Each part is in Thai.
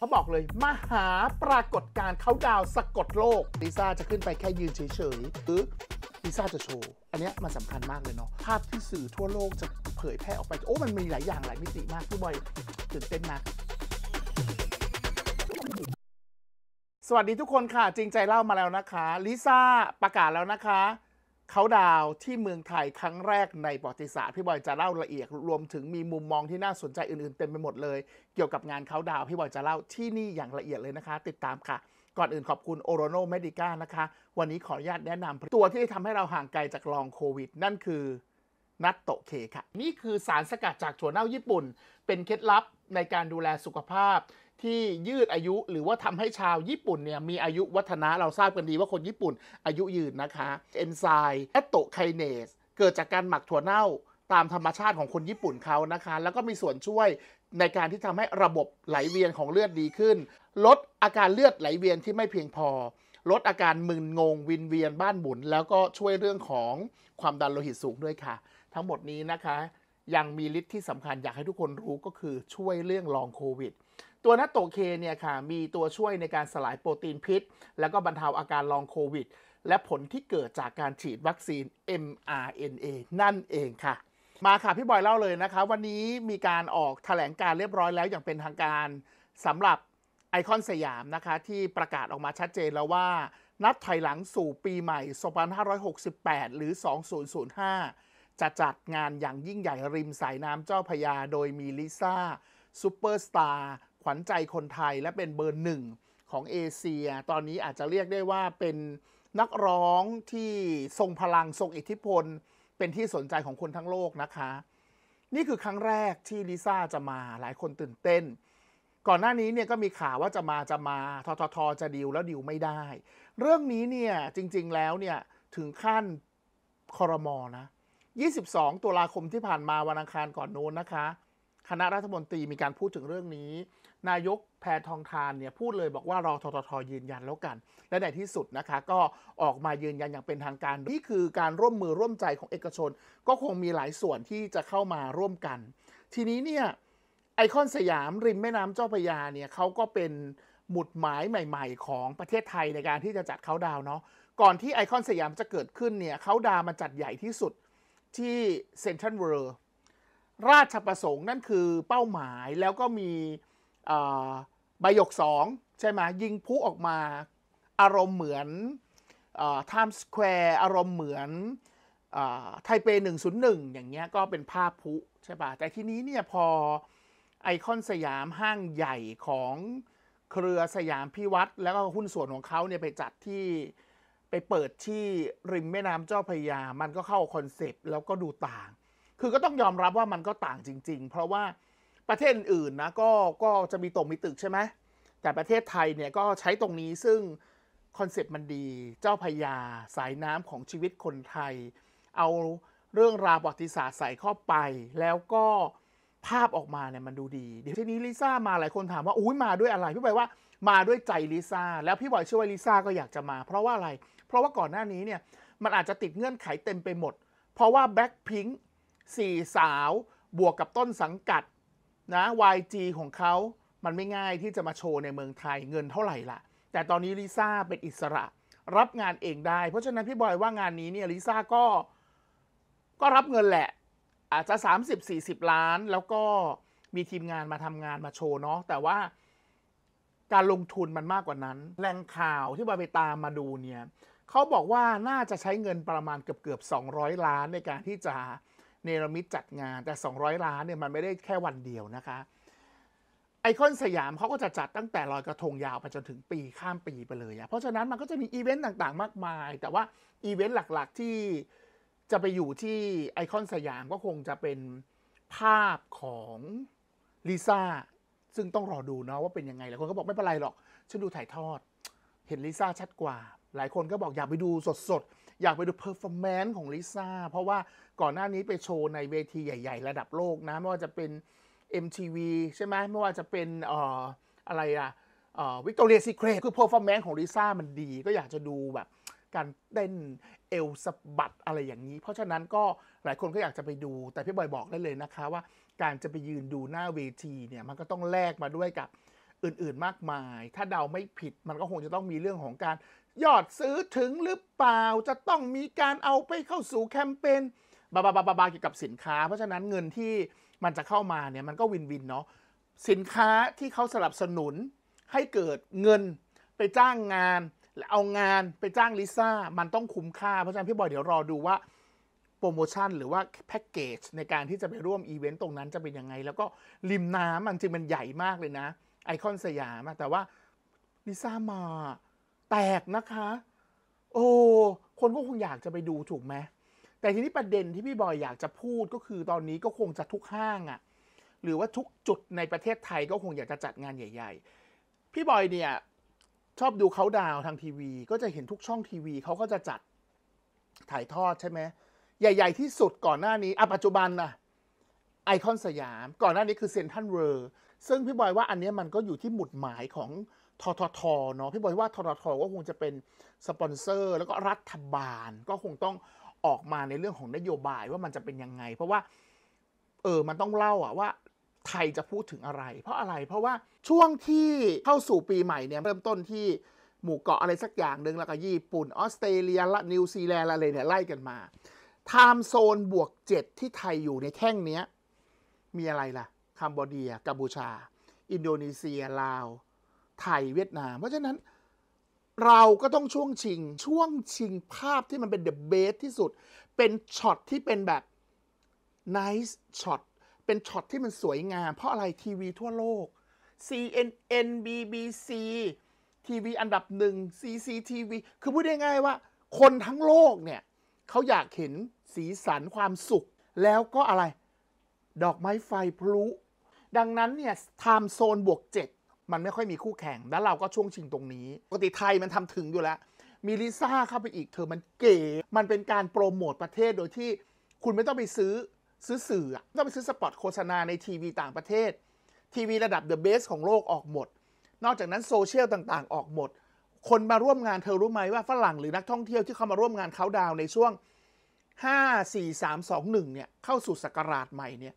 เขาบอกเลยมหาปรากฏการเขาดาวสะกดโลกลิซ่าจะขึ้นไปแค่ยืนเฉยๆหรือลิซ่าจะโชว์ อันนี้มันสำคัญมากเลยเนาะภาพที่สื่อทั่วโลกจะเผยแพร่ออกไป โอ้มันมีหลายอย่างหลายมิติมากพี่บอยตื่นเต้นมาก สวัสดีทุกคนค่ะจริงใจเล่ามาแล้วนะคะลิซ่าประกาศแล้วนะคะเขาดาวที่เมืองไทยครั้งแรกในประวัติศาสตร์พี่บอยจะเล่าละเอียด รวมถึงมีมุมมองที่น่าสนใจอื่นๆ เต็มไปหมดเลย เกี่ยวกับงานเขาดาว พี่บอยจะเล่าที่นี่อย่างละเอียดเลยนะคะ ติดตามค่ะ ก่อนอื่นขอบคุณโอโรโนเมดิก้านะคะ วันนี้ขออนุญาตแนะนำตัวที่ทำให้เราห่างไกลจากลองโควิด นั่นคือนัตโตเคค่ะ นี่คือสารสกัดจากถั่วเน่าญี่ปุ่น เป็นเคล็ดลับในการดูแลสุขภาพที่ยืดอายุหรือว่าทำให้ชาวญี่ปุ่นเนี่ยมีอายุวัฒนะเราทราบกันดี ว่าคนญี่ปุ่นอายุยืนนะคะเอนไซม์แอตโตไคเนสเกิดจากการหมักถั่วเน่า ตามธรรมชาติของคนญี่ปุ่นเขานะคะ แล้วก็มีส่วนช่วยในการที่ทำให้ระบบไหลเวียนของเลือดดีขึ้น ลดอาการเลือดไหลเวียนที่ไม่เพียงพอ ลดอาการมึนงง วินเวียนบ้านหมุน แล้วก็ช่วยเรื่องของความดันโลหิตสูงด้วยค่ะ ทั้งหมดนี้นะคะยังมีฤทธิ์ที่สำคัญอยากให้ทุกคนรู้ก็คือช่วยเรื่องลองโควิด ตัวนัตโตเคเนี่ยค่ะ มีตัวช่วยในการสลายโปรตีนพิษ แล้วก็บรรเทาอาการลองโควิด และผลที่เกิดจากการฉีดวัคซีน mRNA นั่นเองค่ะ มาค่ะพี่บอยเล่าเลยนะคะ วันนี้มีการออกถแถลงการเรียบร้อยแล้ว อย่างเป็นทางการสำหรับไอคอนสยามนะคะ ที่ประกาศออกมาชัดเจนแล้วว่า นับถอยหลังสู่ปีใหม่2568หรือ2005จะจัดงานอย่างยิ่งใหญ่ริมสายน้ำเจ้าพยาโดยมีลิซ่าซูเปอร์สตาร์ขวัญใจคนไทย และเป็นเบอร์หนึ่งของเอเชีย ตอนนี้อาจจะเรียกได้ว่าเป็นนักร้องที่ทรงพลังทรงอิทธิพลเป็นที่สนใจของคนทั้งโลกนะคะ นี่คือครั้งแรกที่ ลิซ่า จะมาหลายคนตื่นเต้น ก่อนหน้านี้เนี่ยก็มีข่าวว่าจะมาจะมา ทททจะดิวแล้วดิวไม่ได้ เรื่องนี้เนี่ยจริงๆแล้วเนี่ยถึงขั้นคอรมอนะ22ตุลาคมที่ผ่านมาวันอังคารก่อนโน้นนะคะ คณะรัฐมนตรีมีการพูดถึงเรื่องนี้ นายกแพทองทานเนี่ยพูดเลยบอกว่ารอทททยืนยันแล้วกันและในที่สุดนะคะก็ออกมายืนยันอย่างเป็นทางการ นี่คือการร่วมมือร่วมใจของเอกชน ก็คงมีหลายส่วนที่จะเข้ามาร่วมกัน ทีนี้เนี่ยไอคอนสยามริมแม่น้ำเจ้าพระยาเนี่ยเขาก็เป็นหมุดหมายใหม่ ๆ ของประเทศไทยในการที่จะจัดเขาดาวเนาะก่อนที่ไอคอนสยามจะเกิดขึ้นเนี่ยเขาดาวมันจัดใหญ่ที่สุดที่เซ็นทรัลเวิร์ราชประสงค์นั่นคือเป้าหมายแล้วก็มีใบยกสองใช่ไหมยิงผู้ออกมาอารมณ์เหมือนไทม์สแควร์อารมณ์เหมือนไทเป 101 อย่างเงี้ยก็เป็นภาพผู้ใช่ปะแต่ทีนี้เนี่ยพอไอคอนสยามห้างใหญ่ของเครือสยามพิวัตรแล้วก็หุ้นส่วนของเขาเนี่ยไปจัดที่ไปเปิดที่ริมแม่น้ำเจ้าพระยา มันก็เข้าคอนเซปต์แล้วก็ดูต่าง คือก็ต้องยอมรับว่ามันก็ต่างจริงๆ เพราะว่าประเทศอื่นนะก็ก็จะมีตรงมีตึกใช่ไหม แต่ประเทศไทยเนี่ยก็ใช้ตรงนี้ซึ่งคอนเซปต์มันดี เจ้าพยาสายน้ำของชีวิตคนไทย เอาเรื่องราวประวัติศาสตร์ใส่เข้าไปแล้วก็ภาพออกมาเนี่ยมันดูดี เดี๋ยวทีนี้ลิซ่ามาหลายคนถามว่าอุ้ยมาด้วยอะไร พี่บอยว่ามาด้วยใจลิซ่าแล้วพี่บอยเชื่อว่าลิซ่าก็อยากจะมา เพราะว่าอะไร เพราะว่าก่อนหน้านี้เนี่ย มันอาจจะติดเงื่อนไขเต็มไปหมด เพราะว่าแบ็คพิงค์สี่สาว บวกกับต้นสังกัด นะ YG ของเขา มันไม่ง่ายที่จะมาโชว์ในเมืองไทยเงินเท่าไหร่ละแต่ตอนนี้ลิซ่าเป็นอิสระรับงานเองได้ เพราะฉะนั้นพี่บอยว่างานนี้เนี่ยลิซ่าก็ก็รับเงินแหละอาจจะ30-40 ล้าน แล้วก็มีทีมงานมาทำงานมาโชว์เนาะแต่ว่าการลงทุนมันมากกว่านั้นแรงข่าวที่บาไปตามมาดูเนี่ยเขาบอกว่าน่าจะใช้เงินประมาณเกือบเกือบ200 ล้านในการที่จะเนรมิตจัดงานแต่ 200 ล้านเนี่ยมันไม่ได้แค่วันเดียวนะคะ ไอคอนสยามเขาก็จะจัดตั้งแต่ลอยกระทงยาวไปจนถึงปีข้ามปีไปเลยอะเพราะฉะนั้นมันก็จะมีอีเวนต์ต่างๆมากมาย แต่ว่าอีเวนต์หลักๆ ที่จะไปอยู่ที่ไอคอนสยามก็คงจะเป็นภาพของลิซ่าซึ่งต้องรอดูเนาะว่าเป็นยังไงหลายคนก็บอกไม่เป็นไรหรอก ฉันดูถ่ายทอด เห็นลิซ่าชัดกว่า หลายคนก็บอกอยากไปดูสดๆ อยากไปดูเพอร์ฟอร์แมนซ์ของลิซ่าเพราะว่าก่อนหน้านี้ไปโชว์ในเวทีใหญ่ๆระดับโลกนะไม่ว่าจะเป็น MTV ใช่ไหมไม่ว่าจะเป็นอออะไรอะวิกตอเรียซีเครตคือเพอร์ฟอร์แมนซ์ของลิซ่ามันดีก็อยากจะดูแบบการเต้นเอวสะบัด อะไรอย่างนี้ เพราะฉะนั้นก็หลายคนก็อยากจะไปดู แต่พี่บอยบอกได้เลยนะคะว่าการจะไปยืนดูหน้าเวทีเนี่ยมันก็ต้องแลกมาด้วยกับอื่นๆมากมาย ถ้าเดาไม่ผิดมันก็คงจะต้องมีเรื่องของการยอดซื้อถึงหรือเปล่าจะต้องมีการเอาไปเข้าสู่แคมเปญบาบาบาบาเกี่ยวกับสินค้าเพราะฉะนั้นเงินที่มันจะเข้ามาเนี่ยมันก็วินวินเนาะสินค้าที่เขาสนับสนุนให้เกิดเงินไปจ้างงานเอางานไปจ้างลิซ่ามันต้องคุ้มค่า เพราะฉะนั้นพี่บอยเดี๋ยวรอดูว่าโปรโมชั่นหรือว่าแพ็กเกจในการที่จะไปร่วมอีเวนต์ตรงนั้นจะเป็นยังไง แล้วก็ริมน้ำมันจริงมันใหญ่มากเลยนะ ไอคอนสยามแต่ว่าลิซ่ามา แตกนะคะ โอ้ คนก็คงอยากจะไปดูถูกไหมแต่ทีนี้ประเด็นที่พี่บอยอยากจะพูดก็คือตอนนี้ก็คงจะทุกห้างอะหรือว่าทุกจุดในประเทศไทยก็คงอยากจะจัดงานใหญ่ ๆ พี่บอยเนี่ยชอบดูเขาดาวทางทีวี ก็จะเห็นทุกช่องทีวีเขาก็จะจัดถ่ายทอดใช่ไหม ใหญ่ ๆ ที่สุดก่อนหน้านี้อ่ะปัจจุบันนะไอคอนสยามก่อนหน้านี้คือเซนทันเรอร์ซึ่งพี่บอยว่าอันนี้มันก็อยู่ที่หมุดหมายของทททเนาะพี่บอยว่าทททก็คงจะเป็นสปอนเซอร์ แล้วก็รัฐบาล ก็คงต้องออกมาในเรื่องของนโยบายว่ามันจะเป็นยังไง เพราะว่า เออมันต้องเล่าอะว่าไทยจะพูดถึงอะไร เพราะอะไร เพราะว่าช่วงที่เข้าสู่ปีใหม่เนี่ยเริ่มต้นที่หมู่เกาะอะไรสักอย่างหนึ่งแล้วก็ญี่ปุ่นออสเตรเลียละนิวซีแลนด์อะไรเนี่ย ไล่กันมาไทม์โซนบวก7ที่ไทยอยู่ในแท่งนี้มีอะไรล่ะคัมบอดียกัมพูชาอินโดนีเซียลาว ไทยเวียดนาม เพราะฉะนั้นเราก็ต้องช่วงชิงช่วงชิงภาพที่มันเป็นเดอะเบสที่สุดเป็นช็อตที่เป็นแบบไนส์ช็อตเป็นช็อตที่มันสวยงาม เพราะอะไร ทีวีทั่วโลก CNN BBC ทีวีอันดับหนึ่ง CCTV คือพูดง่ายๆว่า คนทั้งโลกเนี่ยเขาอยากเห็นสีสันความสุข แล้วก็อะไรดอกไม้ไฟพลุดังนั้นเนี่ยไทม์โซนบวก7มันไม่ค่อยมีคู่แข่ง แล้วเราก็ช่วงชิงตรงนี้ปกติไทยมันทำถึงอยู่แล้ว มีลิซ่าเข้าไปอีกเธอมันเก๋มันเป็นการโปรโมทประเทศโดยที่คุณไม่ต้องไปซื้อซื้อสื่อต้องไปซื้อสปอตโฆษณาในทีวีต่างประเทศ ทีวีระดับเดอะเบส ของโลกออกหมด นอกจากนั้นโซเชียลต่าง ๆ ออกหมด คนมาร่วมงานเธอรู้ไหมว่าฝรั่งหรือนักท่องเที่ยวที่เข้ามาร่วมงานเขาดาวในช่วง5 4 3 2 1 เนี่ย เข้าสู่ศักราชใหม่เนี่ย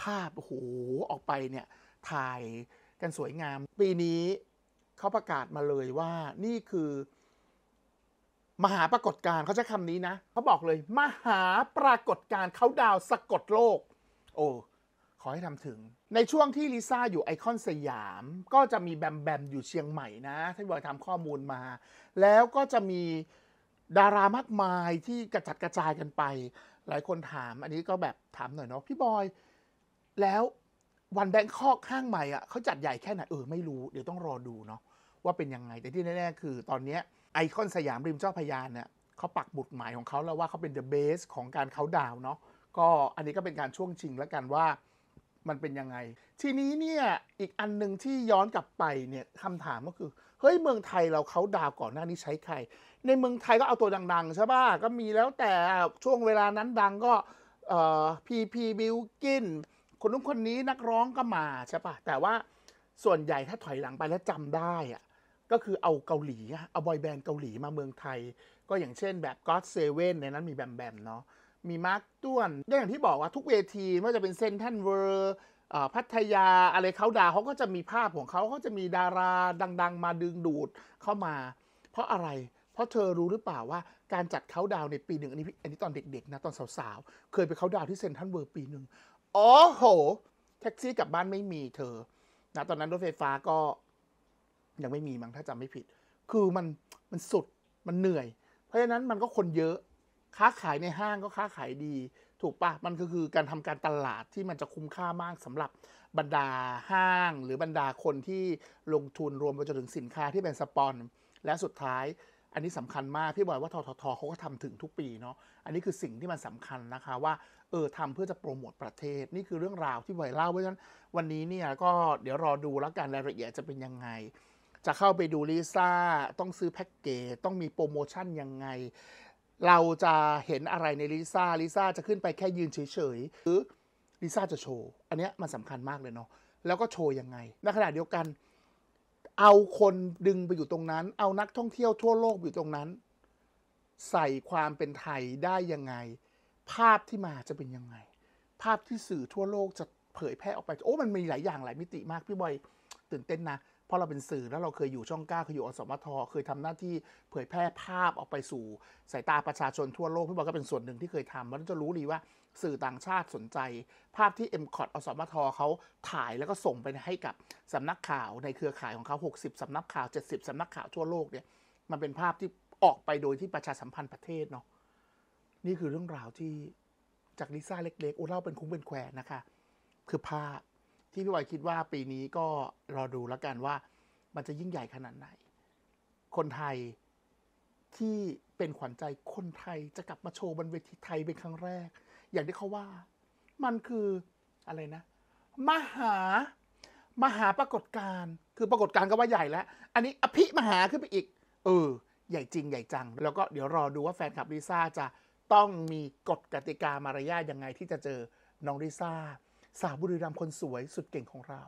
ภาพโอ้โหออกไปเนี่ยถ่ายกันสวยงาม ปีนี้เขาประกาศมาเลยว่านี่คือมหาปรากฏการณ์เขาใช้คำนี้นะเขาบอกเลย มหาปรากฏการณ์เขาดาวสะกดโลก โอ้ ขอให้ทำถึงในช่วงที่ลิซ่าอยู่ไอคอนสยาม ก็จะมีแบมแบมอยู่เชียงใหม่นะที่บอยทำข้อมูลมา แล้วก็จะมี ดารามากมายที่กระจัดกระจายกันไป หลายคนถาม อันนี้ก็แบบถามหน่อยเนาะพี่บอยแล้ววันแบงคอกห้างใหม่อ่ะเขาจัดใหญ่แค่ไหนเออไม่รู้เดี๋ยวต้องรอดูเนาะว่าเป็นยังไง แต่ที่แน่ๆคือตอนนี้ไอคอนสยามริมเจ้าพยานเนี่ยเขาปักบุตรหมายของเขาแล้วว่าเขาเป็นเดอะเบสของการเขาดาวเนาะก็อันนี้ก็เป็นการช่วงชิงแล้วกันว่ามันเป็นยังไง ทีนี้เนี่ย อีกอันหนึ่งที่ย้อนกลับไปเนี่ยคำถามก็คือ เฮ้ยเมืองไทยเราเขาดาวก่อนหน้านี้ใช้ใคร ในเมืองไทยก็เอาตัวดังๆใช่ป่ะก็มีแล้วแต่ช่วงเวลานั้นดังก็พีพีบิลกินคนนู้นคนนี้นักร้องก็มาใช่ป่ะแต่ว่าส่วนใหญ่ถ้าถอยหลังไปแล้วจำได้อะก็คือเอาเกาหลีเอาบอยแบนด์เกาหลีมาเมืองไทย ก็อย่างเช่นแบบ God Seven ในนั้นมีแบมแบมเนาะมีมาร์คต้วน อย่างที่บอกว่าทุกเวทีไม่ว่าจะเป็นเซนทันเวอร์พัทยาอะไรเขาดาเขาก็จะมีภาพของเขาเขาจะมีดาราดังๆ มาดึงดูดเข้ามา เพราะอะไร เพราะเธอรู้หรือเปล่าว่าการจัดเขาดาวในปีหนึ่งอันนี้อันนี้ตอนเด็กๆนะตอนสาวๆเคยไปเขาดาวที่เซนทันเวอร์ปีหนึ่งอ๋อโห แท็กซี่กลับบ้านไม่มีเธอนะตอนนั้นรถไฟฟ้าก็ยังไม่มีมั้งถ้าจำไม่ผิด คือมันมันสุดมันเหนื่อย เพราะฉะนั้นมันก็คนเยอะ ค้าขายในห้างก็ค้าขายดีถูกปะ มันก็คือการทำการตลาดที่มันจะคุ้มค่ามากสำหรับบรรดาห้างหรือบรรดาคนที่ลงทุนรวมไปจนถึงสินค้าที่เป็นสปอน และสุดท้ายอันนี้สำคัญมาก พี่บอยว่าทททเขาก็ทำถึงทุกปีเนาะ อันนี้คือสิ่งที่มันสำคัญนะคะว่าเออทำเพื่อจะโปรโมทประเทศ นี่คือเรื่องราวที่บอยเล่า เพราะฉะนั้นวันนี้เนี่ยก็เดี๋ยวรอดูแล้วกันรายละเอียดจะเป็นยังไงจะเข้าไปดูลิซ่าต้องซื้อแพ็กเกจต้องมีโปรโมชั่นยังไง เราจะเห็นอะไรในลิซ่าลิซ่าจะขึ้นไปแค่ยืนเฉยๆ หรือลิซ่าจะโชว์ อันนี้มันสำคัญมากเลยเนาะแล้วก็โชว์ยังไงในขณะเดียวกันเอาคนดึงไปอยู่ตรงนั้นเอานักท่องเที่ยวทั่วโลกอยู่ตรงนั้น ใส่ความเป็นไทยได้ยังไง ภาพที่มาจะเป็นยังไง ภาพที่สื่อทั่วโลกจะเผยแพร่ออกไปโอ้มันมีหลายอย่างหลายมิติมากพี่บอยตื่นเต้นนะ เพราะเราเป็นสื่อแล้วเราเคยอยู่ช่องก้าเคยอยู่อสมท เคยทำหน้าที่เผยแพร่ภาพออกไปสู่สายตาประชาชนทั่วโลกพี่บอลก็เป็นส่วนหนึ่งที่เคยทำมันจะรู้ดีว่าสื่อต่างชาติสนใจ ภาพที่ m c o t อสมทเขาถ่ายแล้วก็ส่งไปให้กับสำนักข่าวในเครือข่ายของเขา 60สำนักข่าว 70สำนักข่าวทั่วโลกเนี่ยมันเป็นภาพที่ออกไปโดยที่ประชาสัมพันธ์ประเทศเนาะนี่คือเรื่องราวที่จากลิซ่าเล็กๆโอ้เล่าเป็นคุ้งเป็นแควนะคะคือภาพที่พี่วายคิดว่าปีนี้ก็รอดูแล้วกันว่า มันจะยิ่งใหญ่ขนาดไหน คนไทยที่เป็นขวัญใจคนไทยจะกลับมาโชว์บนเวทีไทยเป็นครั้งแรก อย่างที่เขาว่า มันคืออะไรนะ มหามหาปรากฏการณ์คือปรากฏการณ์ก็ว่าใหญ่แล้ว อันนี้อภิมหาขึ้นไปอีกเออใหญ่จริงใหญ่จัง แล้วก็เดี๋ยวรอดูว่าแฟนคลับลิซ่าจะต้องมีกฎกติกามารยาทยังไง ที่จะเจอน้องลิซ่าสาวบุรีรัมย์คนสวยสุดเก่งของเรา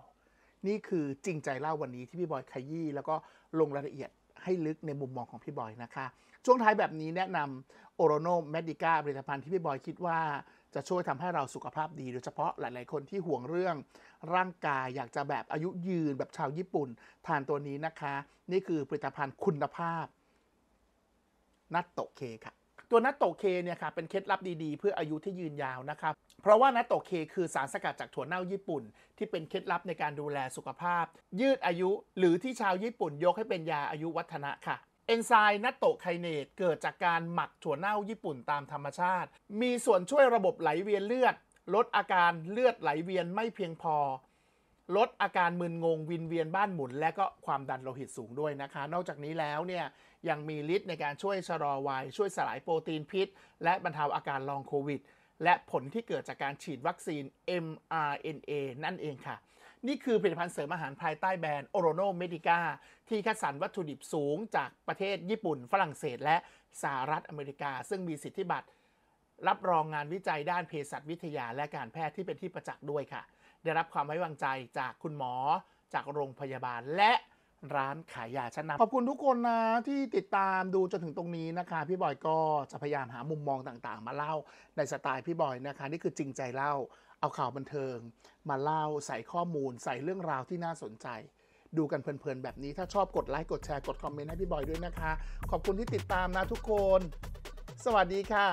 นี่คือจริงใจเล่าวันนี้ที่พี่บอยขยี้แล้วก็ลงรายละเอียดให้ลึกใน มุมมองของพี่บอยนะคะ ช่วงท้ายแบบนี้แนะนำโอโรโนเมดิก้าผลิตภัณฑ์ที่พี่บอยคิดว่า จะช่วยทำให้เราสุขภาพดี โดยเฉพาะหลาย ๆ คนที่ห่วงเรื่องร่างกายอยากจะแบบอายุยืนแบบชาวญี่ปุ่นทานตัวนี้นะคะ นี่คือผลิตภัณฑ์คุณภาพนัตโตเคค่ะตัวนัตโตเคเนี่ยค่ะเป็นเคล็ดลับดีๆเพื่ออายุที่ยืนยาวนะครับเพราะว่านัตโตเคคือสารสกัดจากถั่วเน่าญี่ปุ่นที่เป็นเคล็ดลับในการดูแลสุขภาพ ยืดอายุหรือที่ชาวญี่ปุ่นยกให้เป็นยาอายุวัฒนะค่ะ เอนไซม์นัตโตไคเนตเกิดจากการหมักถั่วเน่าญี่ปุ่นตามธรรมชาติ มีส่วนช่วยระบบไหลเวียนเลือด ลดอาการเลือดไหลเวียนไม่เพียงพอ ลดอาการมึนงงวินเวียนบ้านหมุน และก็ความดันโลหิตสูงด้วยนะคะ นอกจากนี้แล้วเนี่ยยังมีฤทธิ์ในการช่วยชะลอวัยช่วยสลายโปรตีนพิษ และบรรเทาอาการลองโควิด และผลที่เกิดจากการฉีดวัคซีน mRNA นั่นเองค่ะ นี่คือผลิตภัณฑ์เสริมอาหารภายใต้แบรนด์ Orono Medica ที่คัดสรรวัตถุดิบสูงจากประเทศญี่ปุ่น ฝรั่งเศส และสหรัฐอเมริกา ซึ่งมีสิทธิบัตร รับรองงานวิจัยด้านเภสัชวิทยาและการแพทย์ที่เป็นที่ประจักษ์ด้วยค่ะ ได้รับความไว้วางใจจากคุณหมอ จากโรงพยาบาลและร้านขายยาชั้นนำขอบคุณทุกคนนะที่ติดตามดูจนถึงตรงนี้นะคะ พี่บอยก็จะพยายามหามุมมองต่างๆ มาเล่าในสไตล์พี่บอยนะคะ นี่คือจริงใจเล่าเอาข่าวบันเทิง มาเล่าใส่ข้อมูล ใส่เรื่องราวที่น่าสนใจ ดูกันเพลินๆแบบนี้ ถ้าชอบกดไลค์กดแชร์กดคอมเมนต์ให้พี่บอยด้วยนะคะ ขอบคุณที่ติดตามนะทุกคน สวัสดีค่ะ